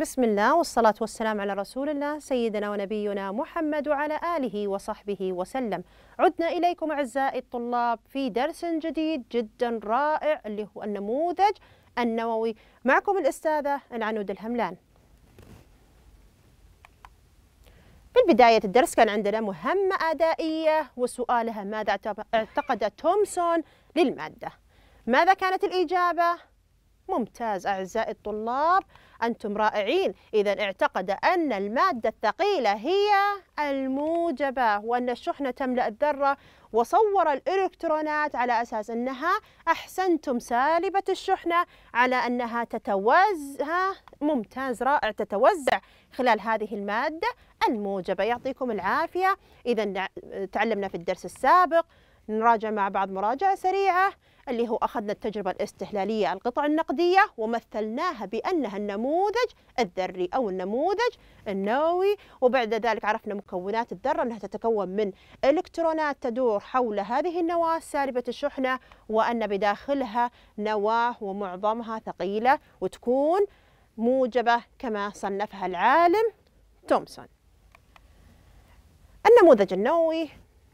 بسم الله والصلاة والسلام على رسول الله سيدنا ونبينا محمد وعلى آله وصحبه وسلم عدنا إليكم أعزائي الطلاب في درس جديد جدا رائع اللي هو النموذج النووي معكم الأستاذة العنود الهملان في بداية الدرس كان عندنا مهمة أدائية وسؤالها ماذا اعتقد تومسون للمادة ماذا كانت الإجابة؟ ممتاز أعزائي الطلاب أنتم رائعين إذا اعتقد أن المادة الثقيلة هي الموجبة وأن الشحنة تملأ الذرة وصور الإلكترونات على أساس أنها أحسنتم سالبة الشحنة على أنها تتوزع ممتاز رائع تتوزع خلال هذه المادة الموجبة يعطيكم العافية إذا تعلمنا في الدرس السابق نراجع مع بعض مراجعة سريعة اللي هو أخذنا التجربة الاستهلالية على القطع النقدية ومثلناها بأنها النموذج الذري أو النموذج النووي وبعد ذلك عرفنا مكونات الذرة أنها تتكون من إلكترونات تدور حول هذه النواة سالبة الشحنة وأن بداخلها نواة ومعظمها ثقيلة وتكون موجبة كما صنفها العالم تومسون النموذج النووي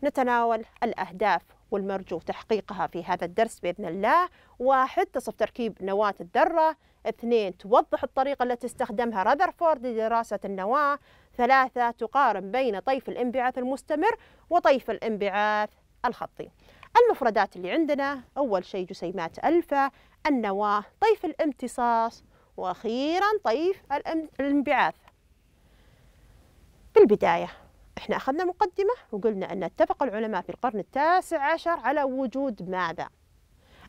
نتناول الأهداف والمرجو تحقيقها في هذا الدرس بإذن الله واحد تصف تركيب نواة الذرة اثنين توضح الطريقة التي استخدمها رذرفورد لدراسة النواة ثلاثة تقارن بين طيف الانبعاث المستمر وطيف الانبعاث الخطي المفردات اللي عندنا أول شيء جسيمات ألفا النواة طيف الامتصاص وأخيرا طيف الانبعاث في البداية احنا اخذنا مقدمه وقلنا ان اتفق العلماء في القرن التاسع عشر على وجود ماذا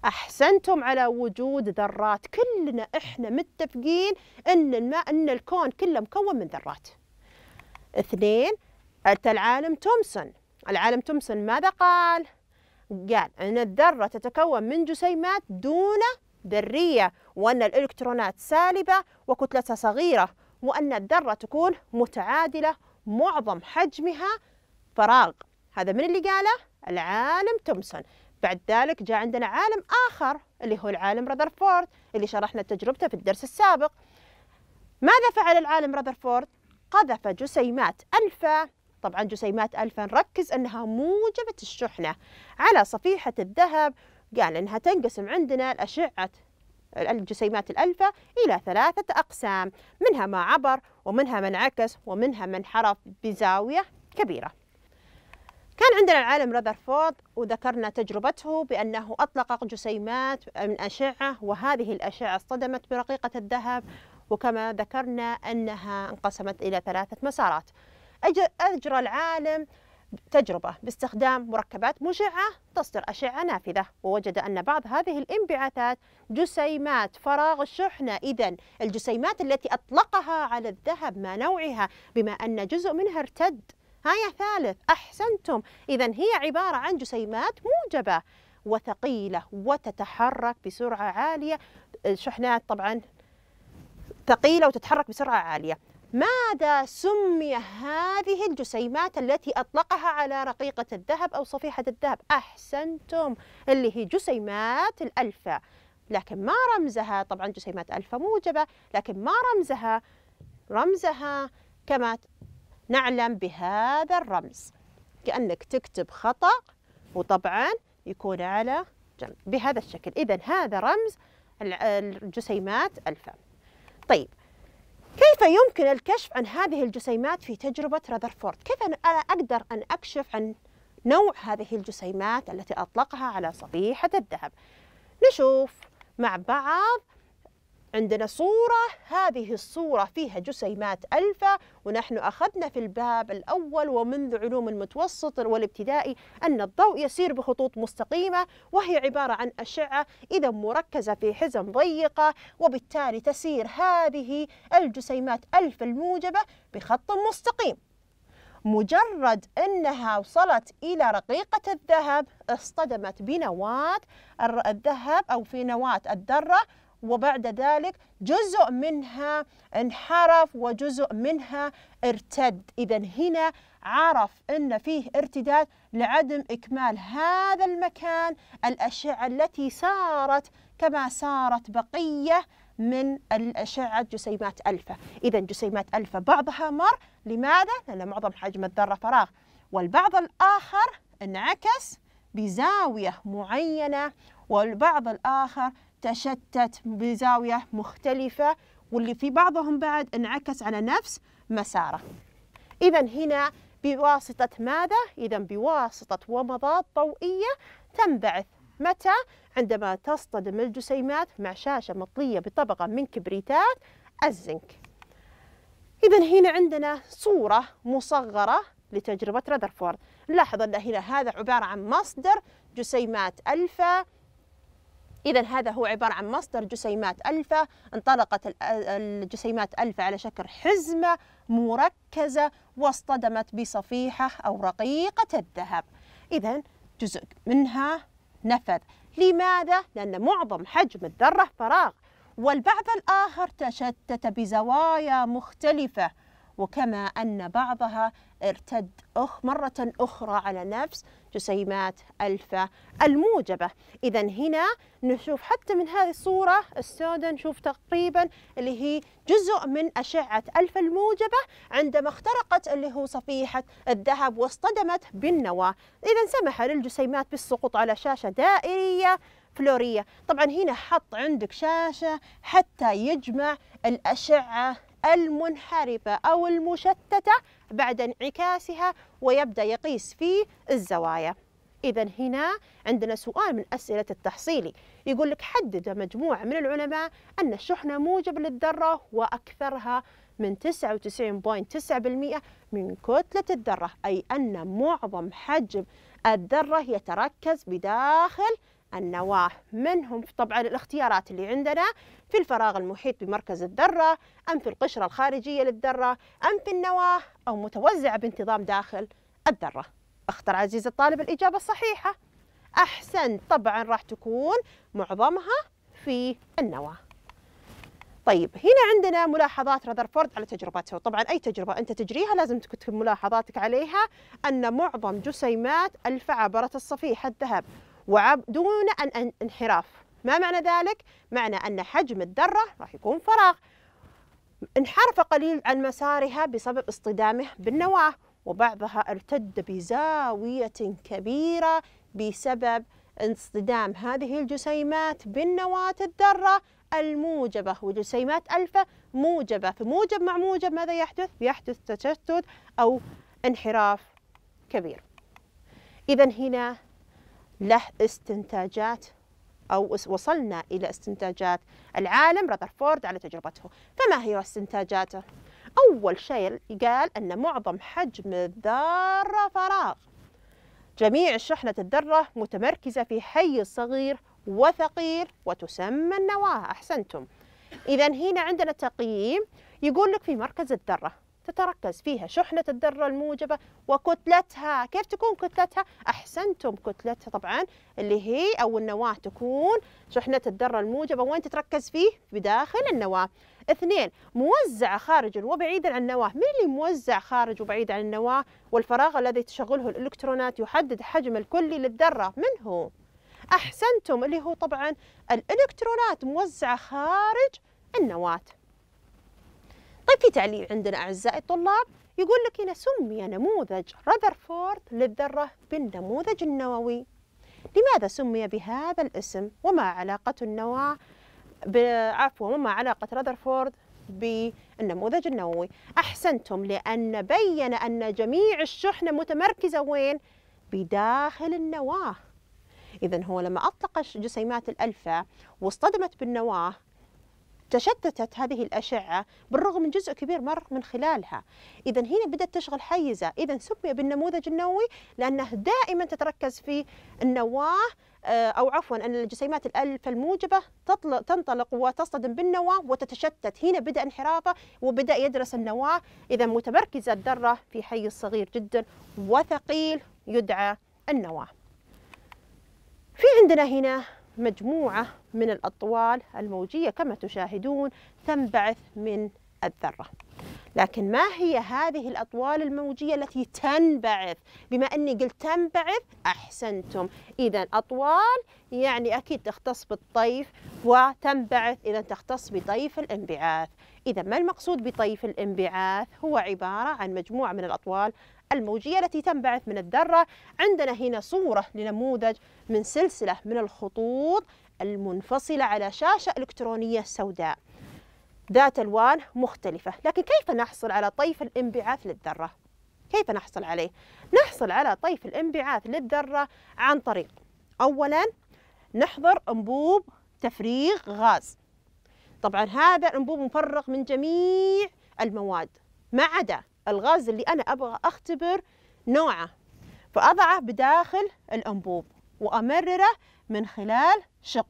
احسنتم على وجود ذرات كلنا احنا متفقين ان الماء ان الكون كله مكون من ذرات اثنين العالم تومسون العالم تومسون ماذا قال قال ان الذره تتكون من جسيمات دون ذريه وان الالكترونات سالبه وكتلتها صغيره وان الذره تكون متعادله معظم حجمها فراغ هذا من اللي قاله العالم تومسون بعد ذلك جاء عندنا عالم آخر اللي هو العالم رذرفورد اللي شرحنا تجربته في الدرس السابق ماذا فعل العالم رذرفورد؟ قذف جسيمات ألفا طبعا جسيمات ألفا نركز أنها موجبة الشحنة على صفيحة الذهب قال أنها تنقسم عندنا الأشعة الجسيمات الألفة إلى ثلاثة أقسام منها ما عبر ومنها ما انعكس ومنها ما انحرف بزاوية كبيرة كان عندنا العالم رذرفورد وذكرنا تجربته بأنه أطلق جسيمات من أشعة وهذه الأشعة اصطدمت برقيقة الذهب وكما ذكرنا أنها انقسمت إلى ثلاثة مسارات أجرى العالم تجربة باستخدام مركبات مشعة تصدر أشعة نافذة ووجد أن بعض هذه الانبعاثات جسيمات فراغ الشحنة إذا الجسيمات التي أطلقها على الذهب ما نوعها بما أن جزء منها ارتد ها يا ثالث أحسنتم إذا هي عبارة عن جسيمات موجبة وثقيلة وتتحرك بسرعة عالية الشحنات طبعا ثقيلة وتتحرك بسرعة عالية ماذا سمي هذه الجسيمات التي أطلقها على رقيقة الذهب أو صفيحة الذهب أحسنتم اللي هي جسيمات الألفة لكن ما رمزها طبعا جسيمات ألفة موجبة لكن ما رمزها رمزها كما نعلم بهذا الرمز كأنك تكتب خطأ وطبعا يكون على جنب بهذا الشكل إذا هذا رمز الجسيمات ألفة طيب كيف يمكن الكشف عن هذه الجسيمات في تجربة رذرفورد؟ كيف أنا أقدر أن أكشف عن نوع هذه الجسيمات التي أطلقها على صفيحة الذهب؟ نشوف مع بعض عندنا صورة هذه الصورة فيها جسيمات ألفا ونحن أخذنا في الباب الأول ومنذ علوم المتوسط والابتدائي أن الضوء يسير بخطوط مستقيمة وهي عبارة عن أشعة إذا مركزة في حزم ضيقة وبالتالي تسير هذه الجسيمات ألف الموجبة بخط مستقيم مجرد أنها وصلت إلى رقيقة الذهب اصطدمت بنواة الذهب أو في نواة الذرة وبعد ذلك جزء منها انحرف وجزء منها ارتد إذا هنا عرف أن فيه ارتداد لعدم إكمال هذا المكان الأشعة التي سارت كما سارت بقية من الأشعة جسيمات ألفا إذا جسيمات ألفا بعضها مر لماذا؟ لأن معظم حجم الذرة فراغ والبعض الآخر انعكس بزاوية معينة والبعض الآخر تشتت بزاوية مختلفة واللي في بعضهم بعد انعكس على نفس مساره إذا هنا بواسطة ماذا؟ إذا بواسطة ومضات ضوئية تنبعث متى؟ عندما تصطدم الجسيمات مع شاشة مطلية بطبقة من كبريتات الزنك إذا هنا عندنا صورة مصغرة لتجربة رذرفورد لاحظ أن هنا هذا عبارة عن مصدر جسيمات ألفا إذا هذا هو عبارة عن مصدر جسيمات ألفا انطلقت الجسيمات ألفا على شكل حزمة مركزة واصطدمت بصفيحة أو رقيقة الذهب إذا جزء منها نفذ لماذا؟ لأن معظم حجم الذرة فراغ والبعض الآخر تشتت بزوايا مختلفة وكما أن بعضها ارتد أخ مرة أخرى على نفس جسيمات ألفا الموجبة إذا هنا نشوف حتى من هذه الصورة السوداء نشوف تقريبا اللي هي جزء من أشعة ألفا الموجبة عندما اخترقت اللي هو صفيحة الذهب واصطدمت بالنواة إذا سمح للجسيمات بالسقوط على شاشة دائرية فلورية طبعا هنا حط عندك شاشة حتى يجمع الأشعة المنحرفة أو المشتتة بعد انعكاسها ويبدأ يقيس في الزوايا إذا هنا عندنا سؤال من أسئلة التحصيلي يقول لك حدد مجموعة من العلماء أن الشحنة موجب للذرة وأكثرها من 99.9% من كتلة الذرة أي أن معظم حجم الذرة يتركز بداخل النواة منهم طبعا الاختيارات اللي عندنا في الفراغ المحيط بمركز الذرة أم في القشرة الخارجية للذرة أم في النواة أو متوزعة بانتظام داخل الذرة اختر عزيز الطالب الإجابة الصحيحة احسن طبعا راح تكون معظمها في النواة طيب هنا عندنا ملاحظات رذرفورد على تجربته طبعا أي تجربة أنت تجريها لازم تكتب ملاحظاتك عليها أن معظم جسيمات الفعبرة الصفيحة الذهب وعب دون أن انحراف ما معنى ذلك؟ معنى أن حجم الذرة راح يكون فراغ انحرف قليل عن مسارها بسبب اصطدامه بالنواة وبعضها ارتد بزاوية كبيرة بسبب اصطدام هذه الجسيمات بالنواة الذرة الموجبة وجسيمات ألفا موجبة فموجب مع موجب ماذا يحدث؟ يحدث تشتت أو انحراف كبير إذا هنا له استنتاجات أو وصلنا إلى استنتاجات العالم رذرفورد على تجربته فما هي استنتاجاته؟ أول شيء قال أن معظم حجم الذرة فراغ جميع شحنة الذرة متمركزة في حيز صغير وثقيل وتسمى النواة أحسنتم إذا هنا عندنا تقييم يقول لك في مركز الذرة تتركز فيها شحنة الذرة الموجبة وكتلتها كيف تكون كتلتها؟ أحسنتم كتلتها طبعا اللي هي أو النواة تكون شحنة الذرة الموجبة وين تتركز فيه؟ بداخل النواة اثنين موزعة خارج وبعيدا عن النواة مين اللي موزع خارج وبعيد عن النواة والفراغ الذي تشغله الإلكترونات يحدد حجم الكلي للذرة من هو؟ أحسنتم اللي هو طبعا الإلكترونات موزعة خارج النواة طيب في تعليم عندنا أعزائي الطلاب يقول لك هنا سمي نموذج رذرفورد للذرة بالنموذج النووي لماذا سمي بهذا الاسم وما علاقة النواة عفوا وما علاقة رذرفورد بالنموذج النووي أحسنتم لأن بين أن جميع الشحنة متمركزة وين؟ بداخل النواة إذا هو لما أطلق جسيمات الألفا واصطدمت بالنواة تشتتت هذه الأشعة بالرغم من جزء كبير مر من خلالها إذا هنا بدأت تشغل حيزة إذا سمي بالنموذج النووي لأنه دائما تتركز في النواة آه، أو عفوا أن الجسيمات الألف الموجبة تنطلق وتصطدم بالنواة وتتشتت هنا بدأ انحرافه وبدأ يدرس النواة إذا متمركزة الذرة في حيز صغير جدا وثقيل يدعى النواة في عندنا هنا مجموعة من الأطوال الموجية كما تشاهدون تنبعث من الذرة لكن ما هي هذه الأطوال الموجية التي تنبعث بما أني قلت تنبعث أحسنتم إذا أطوال يعني أكيد تختص بالطيف وتنبعث إذا تختص بطيف الانبعاث إذا ما المقصود بطيف الانبعاث هو عبارة عن مجموعة من الأطوال الموجية التي تنبعث من الذرة عندنا هنا صورة لنموذج من سلسلة من الخطوط المنفصلة على شاشة إلكترونية سوداء ذات ألوان مختلفة لكن كيف نحصل على طيف الانبعاث للذرة؟ كيف نحصل عليه؟ نحصل على طيف الانبعاث للذرة عن طريق أولا نحضر أنبوب تفريغ غاز طبعا هذا أنبوب مفرغ من جميع المواد ما عدا الغاز اللي أنا أبغى أختبر نوعه فأضعه بداخل الأنبوب وأمرره من خلال شق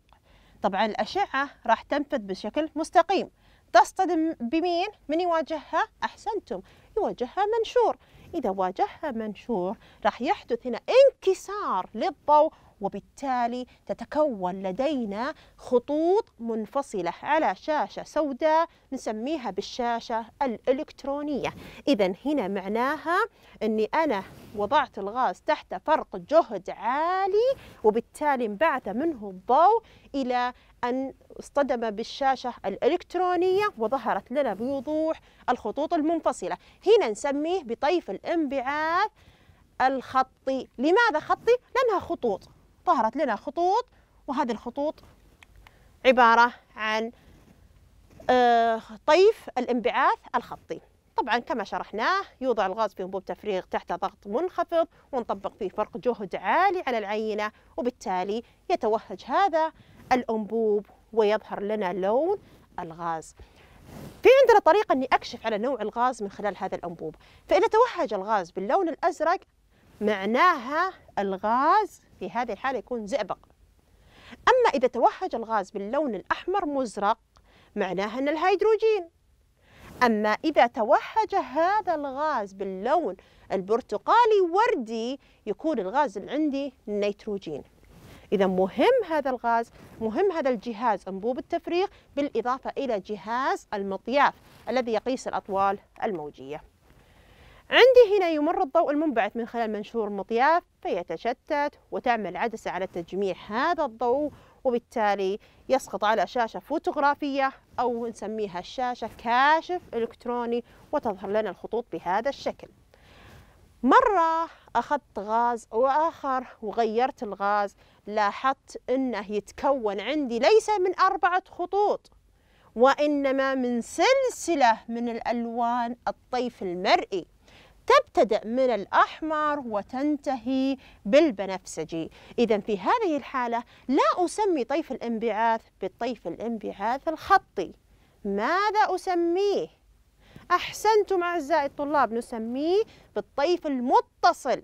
طبعا الأشعة راح تنفذ بشكل مستقيم تصطدم بمين؟ من يواجهها؟ أحسنتم يواجهها منشور إذا واجهها منشور راح يحدث هنا انكسار للضوء وبالتالي تتكون لدينا خطوط منفصلة على شاشة سوداء نسميها بالشاشة الإلكترونية إذا هنا معناها أني أنا وضعت الغاز تحت فرق جهد عالي وبالتالي انبعث منه الضوء إلى أن اصطدم بالشاشة الإلكترونية وظهرت لنا بوضوح الخطوط المنفصلة هنا نسميه بطيف الانبعاث الخطي لماذا خطي؟ لأنها خطوط ظهرت لنا خطوط وهذه الخطوط عبارة عن آه، طيف الانبعاث الخطي طبعا كما شرحناه يوضع الغاز في انبوب تفريغ تحت ضغط منخفض ونطبق فيه فرق جهد عالي على العينة وبالتالي يتوهج هذا الانبوب ويظهر لنا لون الغاز في عندنا طريقة أني أكشف على نوع الغاز من خلال هذا الأنبوب فإذا توهج الغاز باللون الأزرق معناها الغاز في هذه الحالة يكون زئبق أما إذا توهج الغاز باللون الأحمر مزرق معناها أن الهيدروجين أما إذا توهج هذا الغاز باللون البرتقالي وردي يكون الغاز اللي عندي نيتروجين إذا مهم هذا الغاز مهم هذا الجهاز أنبوب التفريغ بالإضافة إلى جهاز المطياف الذي يقيس الأطوال الموجية عندي هنا يمر الضوء المنبعث من خلال منشور مضياف فيتشتت وتعمل عدسة على تجميع هذا الضوء وبالتالي يسقط على شاشة فوتوغرافية أو نسميها الشاشة كاشف إلكتروني وتظهر لنا الخطوط بهذا الشكل مرة أخذت غاز وآخر وغيرت الغاز لاحظت أنه يتكون عندي ليس من أربعة خطوط وإنما من سلسلة من الألوان الطيف المرئي تبتدأ من الأحمر وتنتهي بالبنفسجي إذا في هذه الحالة لا أسمي طيف الانبعاث بالطيف الانبعاث الخطي ماذا أسميه؟ أحسنتم أعزائي الطلاب نسميه بالطيف المتصل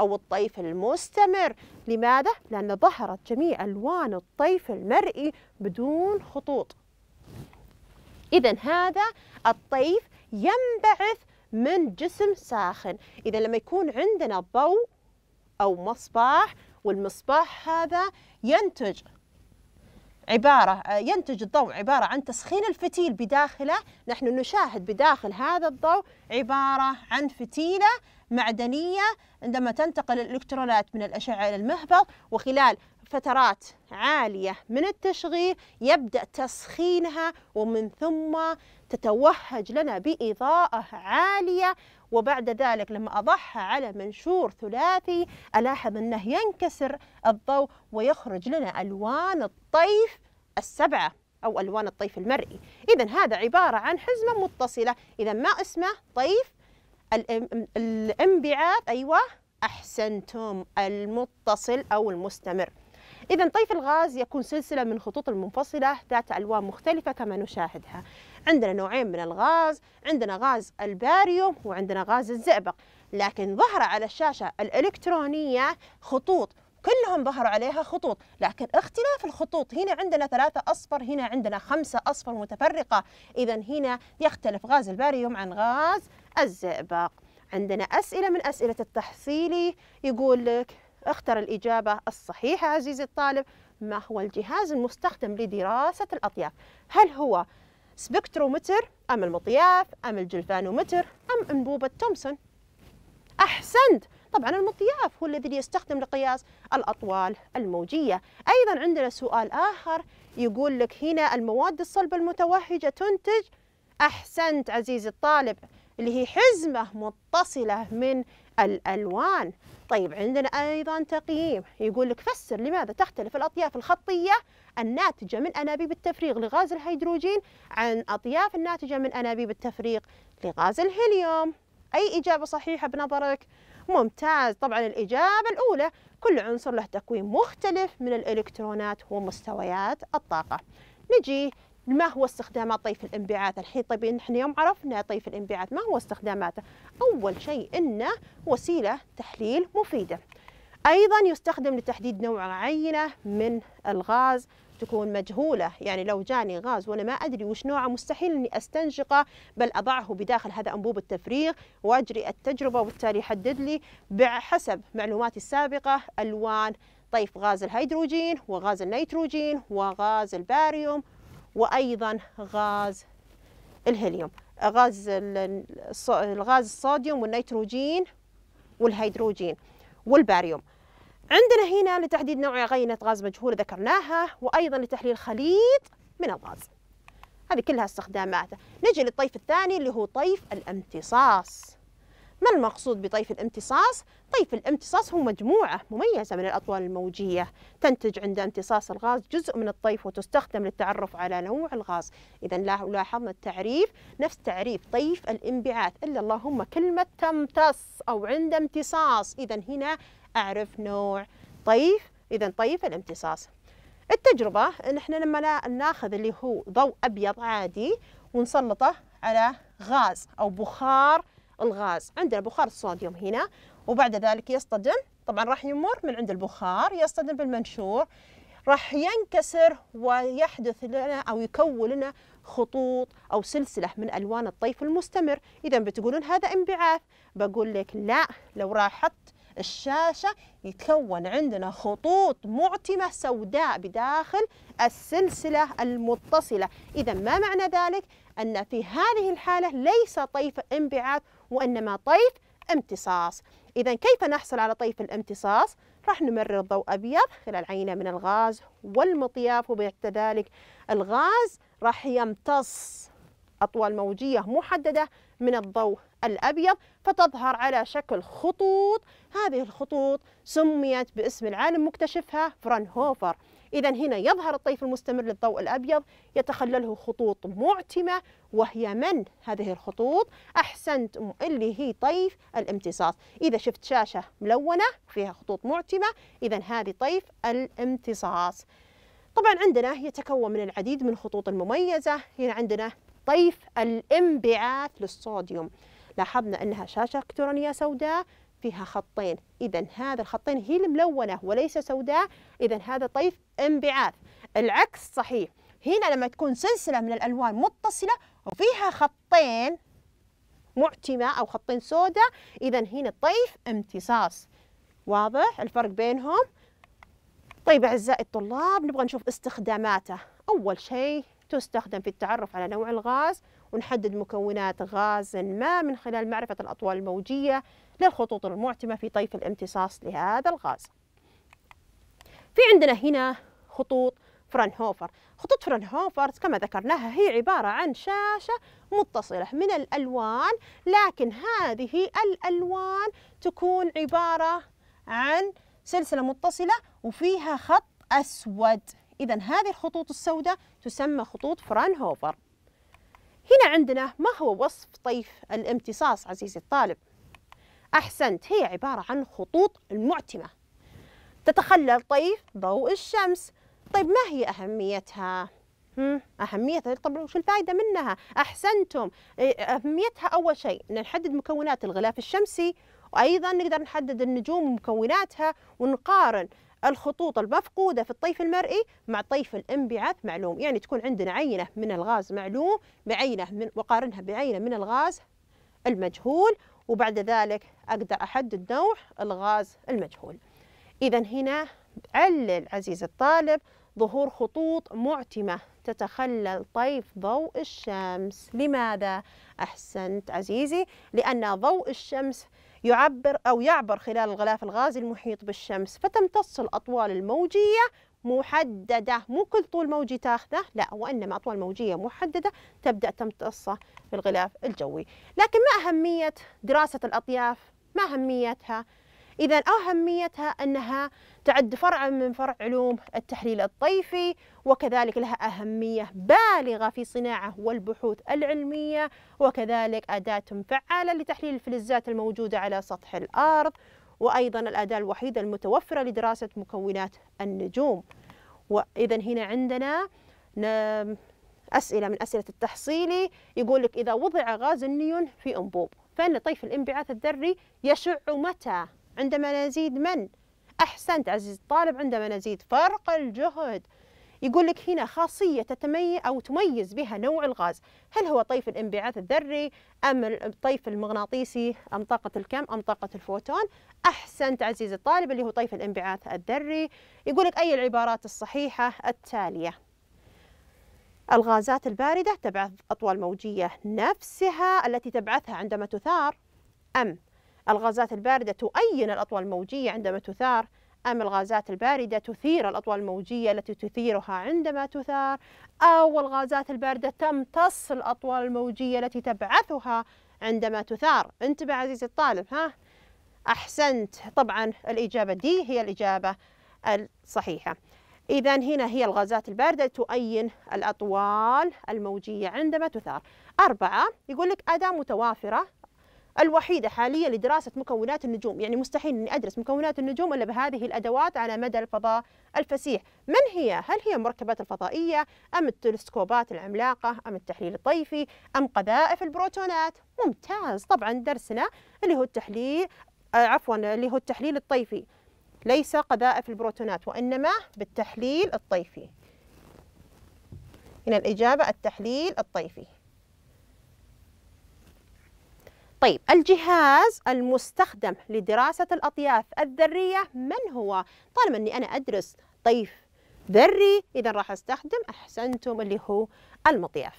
أو الطيف المستمر لماذا؟ لأن ظهرت جميع ألوان الطيف المرئي بدون خطوط إذا هذا الطيف ينبعث من جسم ساخن إذا لما يكون عندنا ضوء أو مصباح والمصباح هذا ينتج عبارة آه، ينتج الضوء عبارة عن تسخين الفتيل بداخله نحن نشاهد بداخل هذا الضوء عبارة عن فتيلة معدنية عندما تنتقل الإلكترونات من الأشعة إلى المهبط وخلال فترات عالية من التشغيل يبدأ تسخينها ومن ثم تتوهج لنا بإضاءة عالية وبعد ذلك لما أضعها على منشور ثلاثي ألاحظ أنه ينكسر الضوء ويخرج لنا ألوان الطيف السبعة أو ألوان الطيف المرئي إذا هذا عبارة عن حزمة متصلة إذا ما اسمه طيف الانبعاث أيوة أحسنتم المتصل أو المستمر إذا طيف الغاز يكون سلسلة من خطوط المنفصلة ذات ألوان مختلفة كما نشاهدها عندنا نوعين من الغاز عندنا غاز الباريوم وعندنا غاز الزئبق لكن ظهر على الشاشة الإلكترونية خطوط كلهم ظهروا عليها خطوط لكن اختلاف الخطوط هنا عندنا ثلاثة أصفر هنا عندنا خمسة أصفر متفرقة إذا هنا يختلف غاز الباريوم عن غاز الزئبق عندنا أسئلة من أسئلة التحصيلي يقول لك اختر الإجابة الصحيحة عزيزي الطالب ما هو الجهاز المستخدم لدراسة الأطياف هل هو سبكترومتر أم المطياف أم الجلفانومتر أم أنبوبة تومسون أحسنت طبعا المطياف هو الذي يستخدم لقياس الأطوال الموجية أيضا عندنا سؤال آخر يقول لك هنا المواد الصلبة المتوهجة تنتج أحسنت عزيزي الطالب اللي هي حزمة متصلة من الألوان طيب عندنا أيضا تقييم يقول لك فسر لماذا تختلف الأطياف الخطية الناتجة من أنابيب التفريغ لغاز الهيدروجين عن أطياف الناتجة من أنابيب التفريغ لغاز الهيليوم أي إجابة صحيحة بنظرك؟ ممتاز طبعا الإجابة الأولى كل عنصر له تكوين مختلف من الإلكترونات ومستويات الطاقة نجي ما هو استخدامات طيف الانبعاث الحين طيب نحن يوم عرفنا طيف الانبعاث ما هو استخداماته أول شيء إنه وسيلة تحليل مفيدة أيضا يستخدم لتحديد نوع عينة من الغاز تكون مجهولة يعني لو جاني غاز وأنا ما أدري وش نوعه مستحيل أني أستنشقه بل أضعه بداخل هذا أنبوب التفريغ وأجري التجربة وبالتالي يحدد لي بحسب معلوماتي السابقة ألوان طيف غاز الهيدروجين وغاز النيتروجين وغاز الباريوم وايضا غاز الهيليوم غاز الغاز الصوديوم والنيتروجين والهيدروجين والباريوم عندنا هنا لتحديد نوع غينة غاز مجهول ذكرناها وأيضا لتحليل خليط من الغاز هذه كلها استخداماته نجي للطيف الثاني اللي هو طيف الامتصاص ما المقصود بطيف الامتصاص؟ طيف الامتصاص هو مجموعة مميزة من الأطوال الموجية تنتج عند امتصاص الغاز جزء من الطيف وتستخدم للتعرف على نوع الغاز إذا لاحظنا التعريف نفس تعريف طيف الانبعاث إلا اللهم كلمة تمتص أو عند امتصاص إذا هنا أعرف نوع طيف إذا طيف الامتصاص التجربة نحن لما ناخذ اللي هو ضوء أبيض عادي ونسلطه على غاز أو بخار الغاز عندنا بخار الصوديوم هنا وبعد ذلك يصطدم طبعا راح يمر من عند البخار يصطدم بالمنشور راح ينكسر ويحدث لنا أو يكون لنا خطوط أو سلسلة من ألوان الطيف المستمر إذا بتقولون هذا انبعاث بقول لك لا لو راحت الشاشة يتكون عندنا خطوط معتمة سوداء بداخل السلسلة المتصلة إذا ما معنى ذلك أن في هذه الحالة ليس طيف انبعاث وإنما طيف امتصاص إذا كيف نحصل على طيف الامتصاص؟ راح نمرر ضوء أبيض خلال عينة من الغاز والمطياف وبعد ذلك الغاز راح يمتص أطوال موجية محددة من الضوء الأبيض فتظهر على شكل خطوط هذه الخطوط سميت باسم العالم مكتشفها فرانهوفر إذا هنا يظهر الطيف المستمر للضوء الأبيض يتخلله خطوط معتمة وهي من هذه الخطوط أحسنت اللي هي طيف الامتصاص إذا شفت شاشة ملونة فيها خطوط معتمة إذا هذه طيف الامتصاص طبعا عندنا يتكون من العديد من الخطوط المميزة هنا عندنا طيف الانبعاث للصوديوم لاحظنا أنها شاشة إلكترونية سوداء فيها خطين إذا هذا الخطين هي الملونة وليس سوداء إذا هذا طيف انبعاث العكس صحيح هنا لما تكون سلسلة من الألوان متصلة وفيها خطين معتمة أو خطين سوداء إذا هنا الطيف امتصاص واضح الفرق بينهم طيب أعزائي الطلاب نبغى نشوف استخداماته أول شيء تستخدم في التعرف على نوع الغاز ونحدد مكونات غاز ما من خلال معرفة الأطوال الموجية للخطوط المعتمة في طيف الامتصاص لهذا الغاز في عندنا هنا خطوط فرانهوفر خطوط فرانهوفر كما ذكرناها هي عبارة عن شاشة متصلة من الألوان لكن هذه الألوان تكون عبارة عن سلسلة متصلة وفيها خط أسود إذا هذه الخطوط السوداء تسمى خطوط فرانهوفر هنا عندنا ما هو وصف طيف الامتصاص عزيزي الطالب أحسنت هي عبارة عن خطوط معتمة تتخلل طيف ضوء الشمس طيب ما هي أهميتها؟ أهمية طب وش الفائدة منها؟ أحسنتم إيه، أهميتها أول شيء نحدد مكونات الغلاف الشمسي وأيضا نقدر نحدد النجوم ومكوناتها ونقارن الخطوط المفقودة في الطيف المرئي مع طيف الانبعاث معلوم يعني تكون عندنا عينة من الغاز معلوم بعينة من وقارنها بعينة من الغاز المجهول وبعد ذلك أقدر أحدد نوع الغاز المجهول إذا هنا علل عزيز الطالب ظهور خطوط معتمة تتخلل طيف ضوء الشمس لماذا؟ أحسنت عزيزي لأن ضوء الشمس يعبر أو يعبر خلال الغلاف الغازي المحيط بالشمس فتمتص الأطوال الموجية محددة مو كل طول موجي تاخذه لا وإنما أطوال موجية محددة تبدأ تمتصه في الغلاف الجوي لكن ما أهمية دراسة الأطياف ما أهميتها إذا أهميتها أنها تعد فرعا من فرع علوم التحليل الطيفي وكذلك لها أهمية بالغة في صناعة والبحوث العلمية وكذلك أداة فعالة لتحليل الفلزات الموجودة على سطح الأرض وأيضا الأداة الوحيدة المتوفرة لدراسة مكونات النجوم وإذا هنا عندنا أسئلة من أسئلة التحصيلي يقول لك إذا وضع غاز النيون في أنبوب فإن طيف الانبعاث الذري يشع متى عندما نزيد من أحسنت عزيزي الطالب عندما نزيد فرق الجهد يقول لك هنا خاصية تتميز أو تميز بها نوع الغاز هل هو طيف الانبعاث الذري أم الطيف المغناطيسي أم طاقة الكم أم طاقة الفوتون أحسنت عزيزي الطالب اللي هو طيف الانبعاث الذري يقول لك أي العبارات الصحيحة التالية الغازات الباردة تبعث أطوال موجية نفسها التي تبعثها عندما تثار أم الغازات الباردة تؤين الأطوال الموجية عندما تثار أم الغازات الباردة تثير الأطوال الموجية التي تثيرها عندما تثار أو الغازات الباردة تمتص الأطوال الموجية التي تبعثها عندما تثار انتبه عزيزي الطالب ها أحسنت طبعا الإجابة دي هي الإجابة الصحيحة إذا هنا هي الغازات الباردة تؤين الأطوال الموجية عندما تثار أربعة يقول لك أداة متوافرة الوحيدة حاليا لدراسة مكونات النجوم يعني مستحيل أني أدرس مكونات النجوم إلا بهذه الأدوات على مدى الفضاء الفسيح من هي؟ هل هي المركبات الفضائية أم التلسكوبات العملاقة أم التحليل الطيفي أم قذائف البروتونات؟ ممتاز طبعا درسنا اللي هو التحليل آه، عفوا اللي هو التحليل الطيفي ليس قذائف البروتونات وإنما بالتحليل الطيفي هنا الإجابة التحليل الطيفي طيب الجهاز المستخدم لدراسة الأطياف الذرية من هو؟ طالما أني أنا أدرس طيف ذري إذا راح أستخدم أحسنتم اللي هو المطياف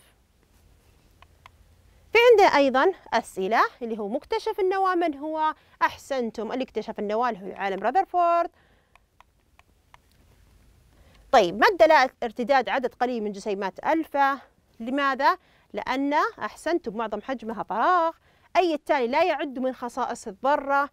في عندنا أيضا أسئلة اللي هو مكتشف النواة من هو؟ أحسنتم اللي اكتشف النواة اللي هو العالم رذرفورد طيب ما الدلائل ارتداد عدد قليل من جسيمات ألفا؟ لماذا؟ لأن أحسنتم معظم حجمها فراغ أي التالي لا يعد من خصائص الذرة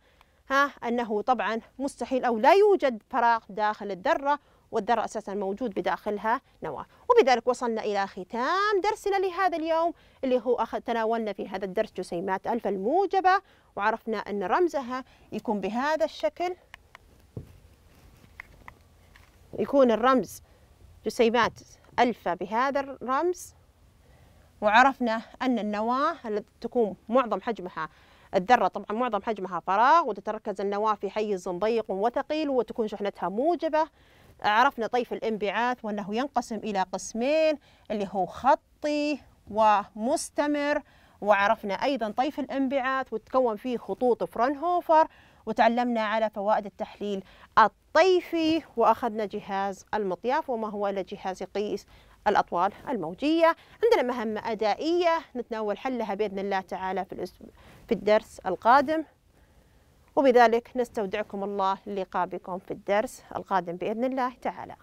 ها أنه طبعا مستحيل أو لا يوجد فراغ داخل الذرة والذرة أساسا موجود بداخلها نواة وبذلك وصلنا إلى ختام درسنا لهذا اليوم اللي هو أخذ تناولنا في هذا الدرس جسيمات ألف الموجبة وعرفنا أن رمزها يكون بهذا الشكل يكون الرمز جسيمات ألفا بهذا الرمز وعرفنا أن النواة التي تكون معظم حجمها الذرة طبعا معظم حجمها فراغ وتتركز النواة في حيز ضيق وثقيل وتكون شحنتها موجبة عرفنا طيف الانبعاث وأنه ينقسم إلى قسمين اللي هو خطي ومستمر وعرفنا أيضا طيف الانبعاث وتكون فيه خطوط فرنهوفر وتعلمنا على فوائد التحليل الطيفي وأخذنا جهاز المطياف وما هو إلا جهاز يقيس الأطوال الموجية عندنا مهمة أدائية نتناول حلها بإذن الله تعالى في, في الدرس القادم وبذلك نستودعكم الله للقاء بكم في الدرس القادم بإذن الله تعالى